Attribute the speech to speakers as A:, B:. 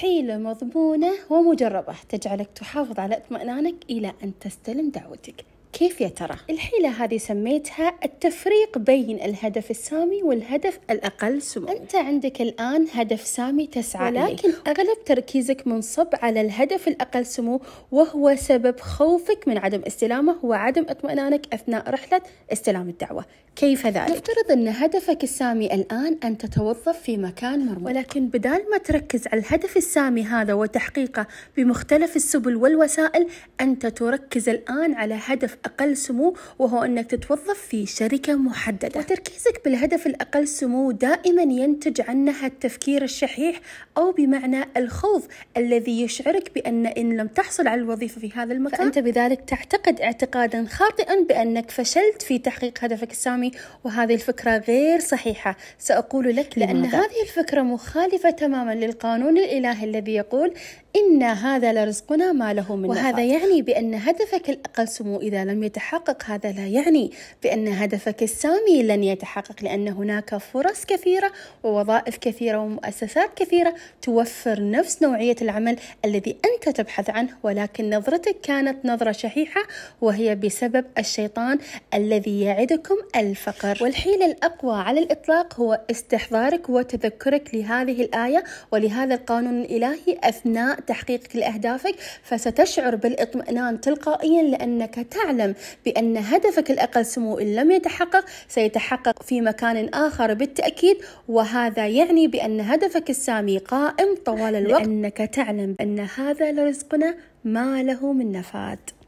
A: حيلة مضمونة ومجربة تجعلك تحافظ على اطمئنانك إلى أن تستلم دعوتك كيف يا ترى؟ الحيلة هذه سميتها التفريق بين الهدف السامي والهدف الأقل سمو أنت عندك الآن هدف سامي تسعى ولكن إليه. أغلب تركيزك منصب على الهدف الأقل سمو وهو سبب خوفك من عدم استلامه وعدم اطمئنانك أثناء رحلة استلام الدعوة كيف ذلك؟ نفترض أن هدفك السامي الآن أن تتوظف في مكان مرموق ولكن بدال ما تركز على الهدف السامي هذا وتحقيقه بمختلف السبل والوسائل أنت تركز الآن على هدف أقل سمو وهو أنك تتوظف في شركة محددة وتركيزك بالهدف الأقل سمو دائما ينتج عنها التفكير الشحيح أو بمعنى الخوف الذي يشعرك بأن إن لم تحصل على الوظيفة في هذا المكان فأنت بذلك تعتقد اعتقادا خاطئا بأنك فشلت في تحقيق هدفك السامي وهذه الفكرة غير صحيحة سأقول لك لأن لماذا؟ هذه الفكرة مخالفة تماما للقانون الإلهي الذي يقول إن هذا لرزقنا ما له من وهذا نفع. يعني بأن هدفك الأقل سمو إذا لم يتحقق هذا لا يعني بأن هدفك السامي لن يتحقق لأن هناك فرص كثيرة ووظائف كثيرة ومؤسسات كثيرة توفر نفس نوعية العمل الذي أنت تبحث عنه ولكن نظرتك كانت نظرة شحيحة وهي بسبب الشيطان الذي يعدكم الفقر والحيلة الأقوى على الإطلاق هو استحضارك وتذكرك لهذه الآية ولهذا القانون الإلهي أثناء تحقيقك لأهدافك فستشعر بالاطمئنان تلقائيا لأنك تعلم تعلم بأن هدفك الأقل سمو إن لم يتحقق سيتحقق في مكان آخر بالتأكيد وهذا يعني بأن هدفك السامي قائم طوال الوقت لأنك تعلم أن هذا لرزقنا ما له من نفاد